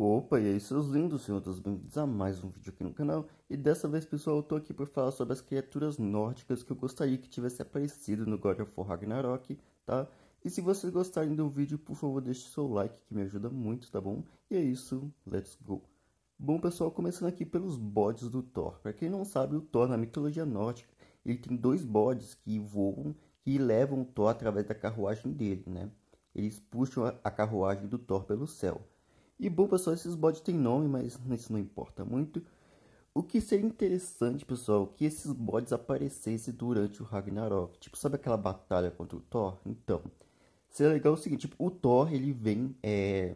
Opa, e aí seus lindos, sejam todos bem-vindos a mais um vídeo aqui no canal E dessa vez pessoal, eu tô aqui para falar sobre as criaturas nórdicas que eu gostaria que tivesse aparecido no God of War Ragnarok, tá? E se vocês gostarem do vídeo, por favor deixe seu like que me ajuda muito, tá bom? E é isso, let's go! Bom pessoal, começando aqui pelos bodes do Thor Para quem não sabe, o Thor na mitologia nórdica, ele tem dois bodes que voam e levam o Thor através da carruagem dele, né? Eles puxam a carruagem do Thor pelo céu e bom, pessoal, esses bots têm nome, mas isso não importa muito. O que seria interessante, pessoal, que esses bots aparecessem durante o Ragnarok. Tipo, sabe aquela batalha contra o Thor? Então, seria legal o seguinte, tipo, o Thor, ele vem, é...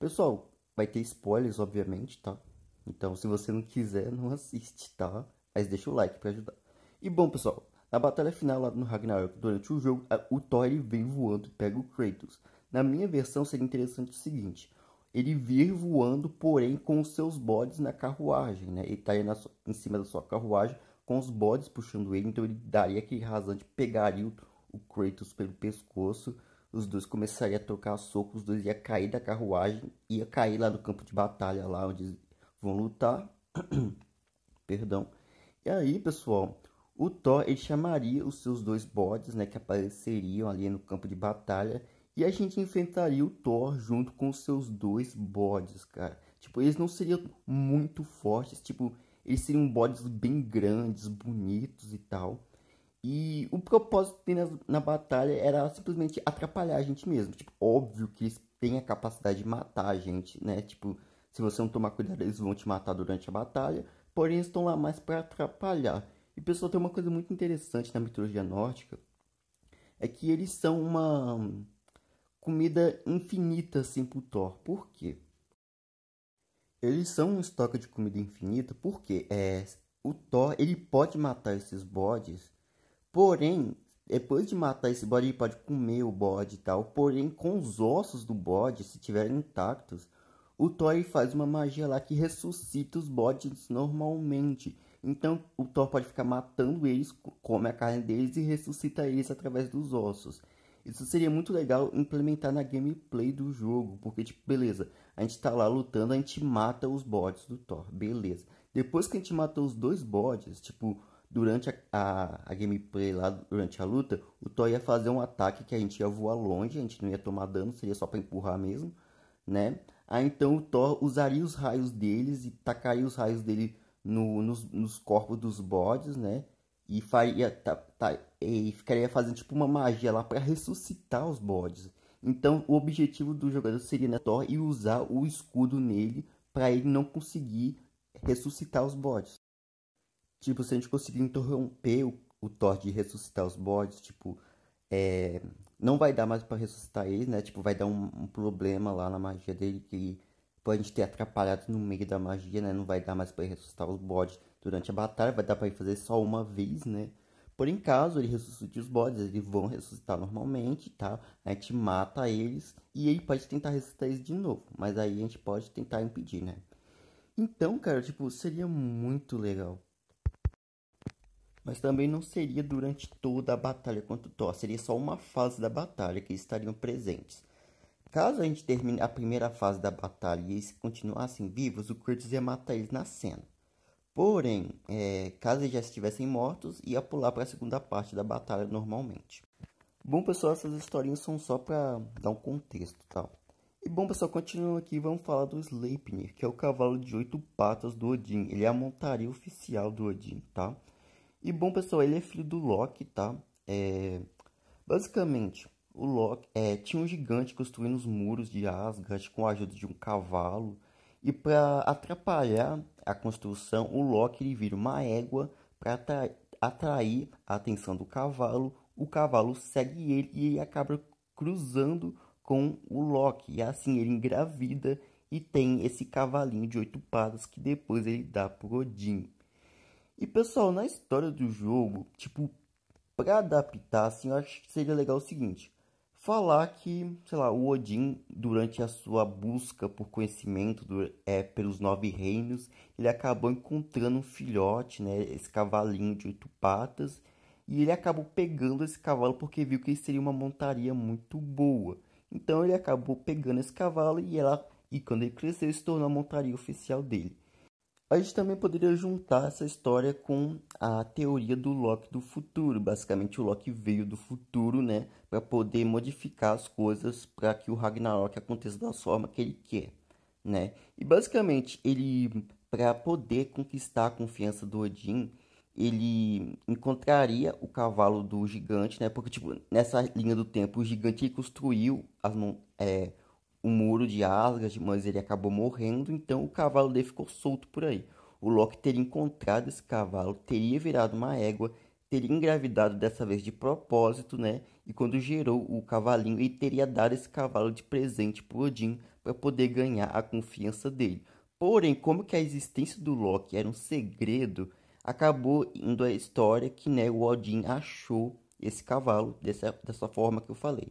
Pessoal, vai ter spoilers, obviamente, tá? Então, se você não quiser, não assiste, tá? Mas deixa o like pra ajudar. E bom, pessoal, na batalha final lá no Ragnarok, durante o jogo, o Thor, ele vem voando e pega o Kratos. Na minha versão, seria interessante o seguinte ele vir voando, porém com os seus bodes na carruagem, né? Ele estaria tá na, em cima da sua carruagem com os bodes puxando ele, então ele daria aquele rasante, pegaria o, o Kratos pelo pescoço, os dois começariam a trocar soco, os dois ia cair da carruagem, ia cair lá no campo de batalha, lá onde vão lutar. Perdão. E aí, pessoal, o Thor ele chamaria os seus dois bodes, né, que apareceriam ali no campo de batalha e a gente enfrentaria o Thor junto com seus dois bodes, cara. Tipo, eles não seriam muito fortes, tipo, eles seriam bodes bem grandes, bonitos e tal. E o propósito deles na, na batalha era simplesmente atrapalhar a gente mesmo. Tipo, óbvio que eles têm a capacidade de matar a gente, né? Tipo, se você não tomar cuidado, eles vão te matar durante a batalha. Porém, eles estão lá mais para atrapalhar. E pessoal, tem uma coisa muito interessante na mitologia nórdica. É que eles são uma comida infinita assim pro Thor. Por quê? Eles são um estoque de comida infinita porque é, o Thor ele pode matar esses bodes, porém, depois de matar esse bode, ele pode comer o bode e tal. Porém, com os ossos do bode, se tiverem intactos, o Thor faz uma magia lá que ressuscita os bodes normalmente. Então, o Thor pode ficar matando eles, come a carne deles e ressuscita eles através dos ossos. Isso seria muito legal implementar na gameplay do jogo, porque, tipo, beleza, a gente tá lá lutando, a gente mata os bots do Thor, beleza. Depois que a gente matou os dois bots, tipo, durante a, a, a, gameplay lá, durante a luta, o Thor ia fazer um ataque que a gente ia voar longe, a gente não ia tomar dano, seria só para empurrar mesmo, né? Aí então o Thor usaria os raios deles e tacaria os raios dele no, nos, nos corpos dos bots, né? e faria tá, tá, e ficaria fazendo tipo uma magia lá para ressuscitar os bodes. Então o objetivo do jogador seria na né, Thor e usar o escudo nele para ele não conseguir ressuscitar os bodes. Tipo, se a gente conseguir interromper o, o Thor de ressuscitar os bodes, tipo, é, não vai dar mais para ressuscitar ele, né? Tipo, vai dar um, um problema lá na magia dele que pode ter atrapalhado no meio da magia, né? Não vai dar mais para ressuscitar os bodes durante a batalha, vai dar para ele fazer só uma vez, né? Porém, caso ele ressuscite os bodes, eles vão ressuscitar normalmente, tá? A gente mata eles e ele pode tentar ressuscitar eles de novo, mas aí a gente pode tentar impedir, né? Então, cara, tipo, seria muito legal. Mas também não seria durante toda a batalha contra o Thor, seria só uma fase da batalha que eles estariam presentes. Caso a gente termine a primeira fase da batalha e eles continuassem vivos, o Kratos ia matar eles na cena. Porém, é, caso eles já estivessem mortos, ia pular para a segunda parte da batalha normalmente. Bom, pessoal, essas historinhas são só para dar um contexto, tá? E bom, pessoal, continuando aqui, vamos falar do Sleipnir, que é o cavalo de oito patas do Odin. Ele é a montaria oficial do Odin, tá? E bom, pessoal, ele é filho do Loki, tá? É... Basicamente, o Loki é, tinha um gigante construindo os muros de Asgard com a ajuda de um cavalo e para atrapalhar a construção, o Loki ele vira uma égua para atrair a atenção do cavalo. O cavalo segue ele e ele acaba cruzando com o Loki. E assim ele engravida e tem esse cavalinho de oito patas que depois ele dá pro Odin. E pessoal, na história do jogo, tipo, para adaptar, assim, eu acho que seria legal o seguinte: falar que, sei lá, o Odin, durante a sua busca por conhecimento do, é, pelos nove reinos, ele acabou encontrando um filhote, né, esse cavalinho de oito patas, e ele acabou pegando esse cavalo porque viu que ele seria uma montaria muito boa. Então ele acabou pegando esse cavalo e ela e quando ele cresceu se tornou a montaria oficial dele. A gente também poderia juntar essa história com a teoria do Loki do futuro. Basicamente, o Loki veio do futuro, né, para poder modificar as coisas para que o Ragnarok aconteça da forma que ele quer, né? E basicamente, ele para poder conquistar a confiança do Odin, ele encontraria o cavalo do gigante, né? Porque tipo, nessa linha do tempo, o gigante construiu as é, muro de Asgard, mas ele acabou morrendo, então o cavalo dele ficou solto por aí. O Loki teria encontrado esse cavalo, teria virado uma égua, teria engravidado dessa vez de propósito, né? E quando gerou o cavalinho, ele teria dado esse cavalo de presente pro Odin para poder ganhar a confiança dele. Porém, como que a existência do Loki era um segredo, acabou indo a história que né, o Odin achou esse cavalo dessa, dessa forma que eu falei.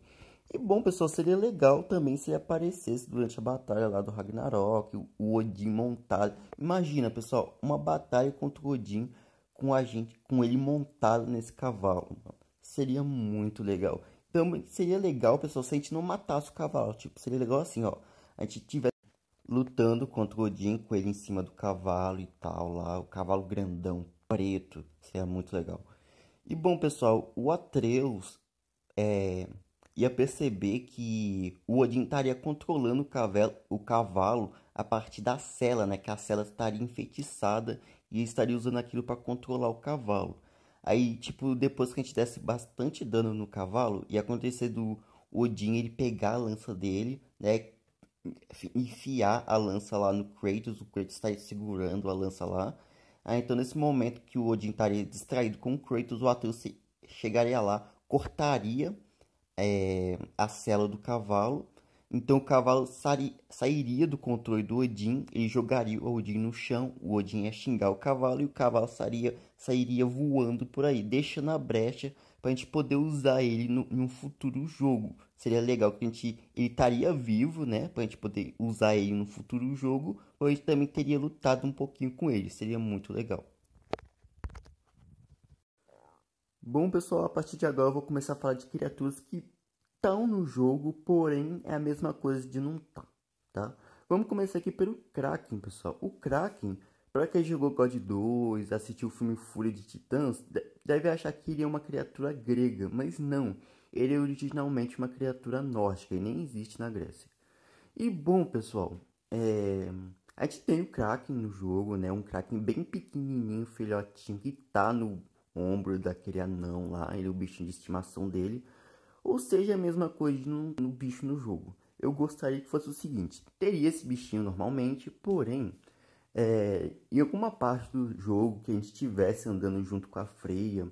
E bom, pessoal, seria legal também se ele aparecesse durante a batalha lá do Ragnarok, o Odin montado. Imagina, pessoal, uma batalha contra o Odin com a gente, com ele montado nesse cavalo. Seria muito legal. Também seria legal, pessoal, se a gente não matasse o cavalo. Tipo, seria legal assim, ó. A gente tiver lutando contra o Odin com ele em cima do cavalo e tal lá, o cavalo grandão preto, seria muito legal. E bom, pessoal, o Atreus é ia perceber que o Odin estaria controlando o cavalo, o cavalo a partir da cela, né? Que a cela estaria enfeitiçada e estaria usando aquilo para controlar o cavalo. Aí, tipo, depois que a gente desse bastante dano no cavalo, ia acontecer do Odin ele pegar a lança dele, né? Enfiar a lança lá no Kratos, o Kratos estaria segurando a lança lá. Aí, então, nesse momento que o Odin estaria distraído com o Kratos, o Atreus chegaria lá, cortaria é, a cela do cavalo. Então o cavalo sari, sairia do controle do Odin, ele jogaria o Odin no chão, o Odin ia xingar o cavalo e o cavalo sairia, sairia voando por aí, deixando a brecha para a gente poder usar ele no, futuro jogo. Seria legal que a gente ele estaria vivo, né? Para a gente poder usar ele no futuro jogo, ou a gente também teria lutado um pouquinho com ele. Seria muito legal. Bom, pessoal, a partir de agora eu vou começar a falar de criaturas que estão no jogo, porém é a mesma coisa de não tá, tá? Vamos começar aqui pelo Kraken, pessoal. O Kraken, para quem jogou God 2, assistiu o filme Fúria de Titãs, deve achar que ele é uma criatura grega, mas não. Ele é originalmente uma criatura nórdica e nem existe na Grécia. E bom, pessoal, é... a gente tem o Kraken no jogo, né? Um Kraken bem pequenininho, filhotinho, que tá no ombro daquele anão lá, ele é o bichinho de estimação dele. Ou seja, a mesma coisa no, um bicho no jogo. Eu gostaria que fosse o seguinte: teria esse bichinho normalmente, porém, é, em alguma parte do jogo que a gente estivesse andando junto com a freia,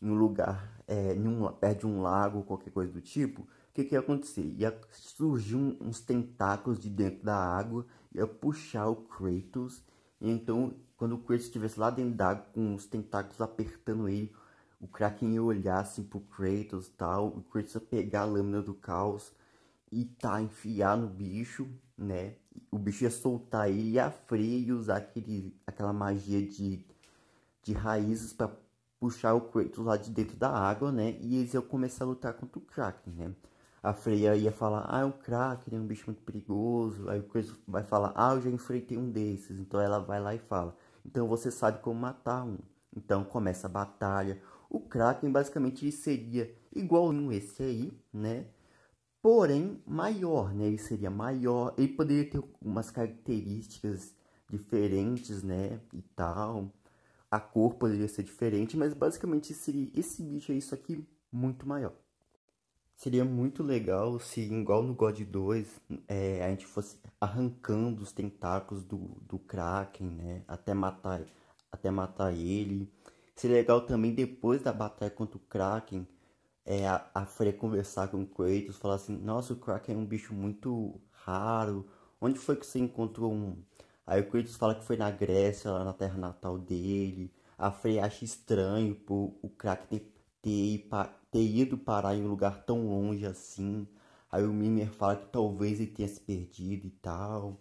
em um lugar, é, em um, perto de um lago, qualquer coisa do tipo, o que, que ia acontecer? Ia surgir um, uns tentáculos de dentro da água, ia puxar o Kratos, então quando o Kratos estivesse lá dentro d'água com os tentáculos apertando ele, o Kraken ia olhar assim pro Kratos e tal, o Kratos ia pegar a lâmina do caos e tá, enfiar no bicho, né? O bicho ia soltar ele, a freio e usar aquele, aquela magia de, de raízes para puxar o Kratos lá de dentro da água, né? E eles iam começar a lutar contra o Kraken, né? A Freya ia falar, ah, é um Kraken, é um bicho muito perigoso. Aí o Kratos vai falar, ah, eu já enfrentei um desses. Então ela vai lá e fala, então você sabe como matar um. Então começa a batalha. O Kraken basicamente seria igual no esse aí, né? Porém maior, né? Ele seria maior, ele poderia ter algumas características diferentes, né? E tal. A cor poderia ser diferente, mas basicamente seria esse bicho aí, só que muito maior. Seria muito legal se, igual no God 2, é, a gente fosse arrancando os tentáculos do, do Kraken, né? Até matar, até matar ele. Seria legal também, depois da batalha contra o Kraken, é, a, a Freya conversar com o Kratos, falar assim, nossa, o Kraken é um bicho muito raro. Onde foi que você encontrou um? Aí o Kratos fala que foi na Grécia, lá na terra natal dele. A Freya acha estranho, por o Kraken tem ter, ido parar em um lugar tão longe assim. Aí o Mimer fala que talvez ele tenha se perdido e tal.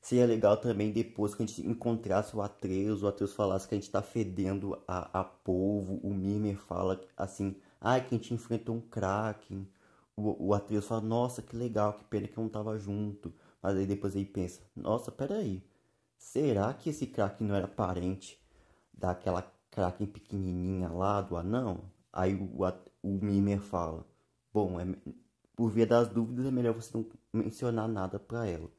Seria legal também depois que a gente encontrasse o Atreus, o Atreus falasse que a gente tá fedendo a, a O Mimer fala assim, ah, que a gente enfrentou um Kraken. O, o Atreus fala, nossa, que legal, que pena que eu não tava junto. Mas aí depois ele pensa, nossa, peraí, será que esse Kraken não era parente daquela Kraken pequenininha lá do anão. Aí o, o Mimer fala: Bom, é, por via das dúvidas, é melhor você não mencionar nada pra ela.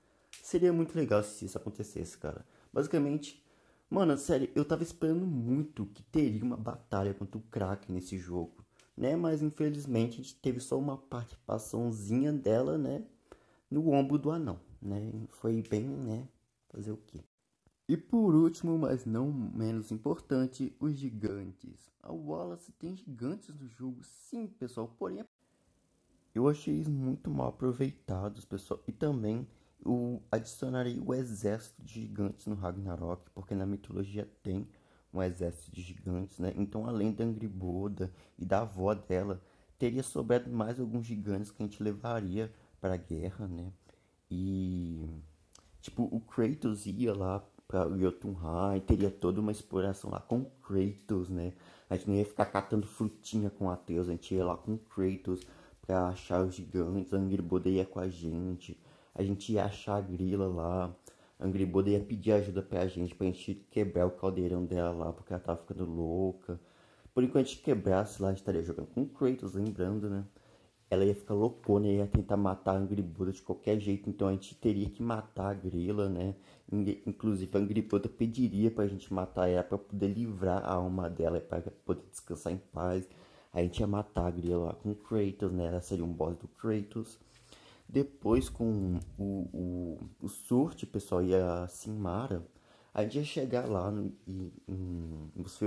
Seria muito legal se isso acontecesse, cara. Basicamente, mano, sério, eu tava esperando muito que teria uma batalha contra o Kraken nesse jogo, né? Mas infelizmente a gente teve só uma participaçãozinha dela, né? No ombro do anão, né? Foi bem, né? Fazer o quê? E por último, mas não menos importante, os gigantes. A Wallace tem gigantes no jogo, sim, pessoal, porém eu achei isso muito mal aproveitados, pessoal. E também eu adicionarei o exército de gigantes no Ragnarok, porque na mitologia tem um exército de gigantes, né? Então, além da Angriboda e da avó dela, teria sobrado mais alguns gigantes que a gente levaria para a guerra, né? E tipo, o Kratos ia lá para Jotunheim, teria toda uma exploração lá com Kratos, né? A gente não ia ficar catando frutinha com Atreus, a gente ia lá com Kratos pra achar os gigantes, Angry Bode ia com a gente, a gente ia achar a grila lá, Angry Bode ia pedir ajuda pra gente, pra gente quebrar o caldeirão dela lá, porque ela tava ficando louca. Por enquanto a gente quebrasse lá, a gente estaria jogando com Kratos, lembrando, né? ela ia ficar loucona, e ia tentar matar a Angry Buddha de qualquer jeito, então a gente teria que matar a Grela, né? Inclusive a Angry Buddha pediria pra gente matar ela pra poder livrar a alma dela, e pra poder descansar em paz. A gente ia matar a Grela com o Kratos, né? Ela seria um boss do Kratos. Depois com o, o, o Surte, pessoal, e a Simara, a gente ia chegar lá no, e, em, nos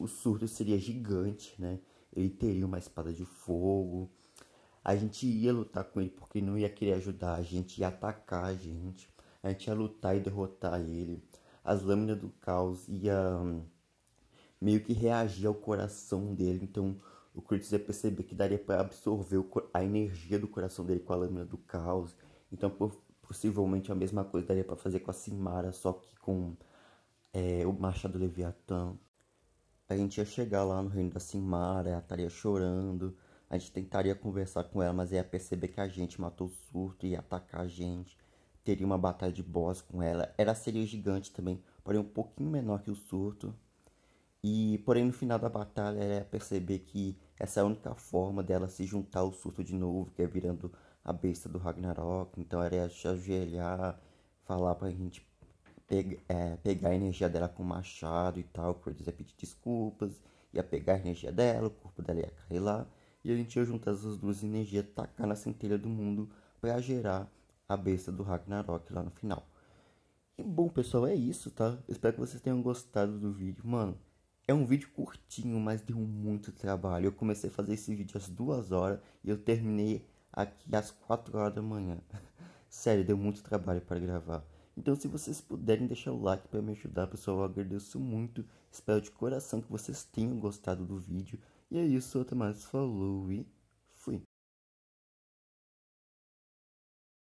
o Surto seria gigante, né? Ele teria uma espada de fogo a gente ia lutar com ele porque ele não ia querer ajudar, a gente ia atacar a gente, a gente ia lutar e derrotar ele. As lâminas do caos ia hum, meio que reagir ao coração dele, então o Curtis ia perceber que daria para absorver a energia do coração dele com a lâmina do caos. Então possivelmente a mesma coisa daria para fazer com a Simara, só que com é, o Machado Leviatã. A gente ia chegar lá no reino da Simara, ela estaria chorando, a gente tentaria conversar com ela, mas ia perceber que a gente matou o surto e ia atacar a gente. Teria uma batalha de boss com ela. Ela seria gigante também, porém um pouquinho menor que o surto. E porém no final da batalha ela ia perceber que essa é a única forma dela se juntar ao surto de novo, que é virando a besta do Ragnarok. Então ela ia se ajoelhar, falar pra gente é, pegar a energia dela com o machado e tal. O Kratos ia pedir desculpas, ia pegar a energia dela, o corpo dela ia cair lá e a gente ia juntar essas duas energias, tacar na centelha do mundo para gerar a besta do Ragnarok lá no final. E bom, pessoal, é isso, tá? Espero que vocês tenham gostado do vídeo. Mano, é um vídeo curtinho, mas deu muito trabalho. Eu comecei a fazer esse vídeo às duas horas e eu terminei aqui às quatro horas da manhã. Sério, deu muito trabalho para gravar. Então, se vocês puderem deixar o like para me ajudar, pessoal, eu agradeço muito. Espero de coração que vocês tenham gostado do vídeo. E é isso, até mais. Falou e.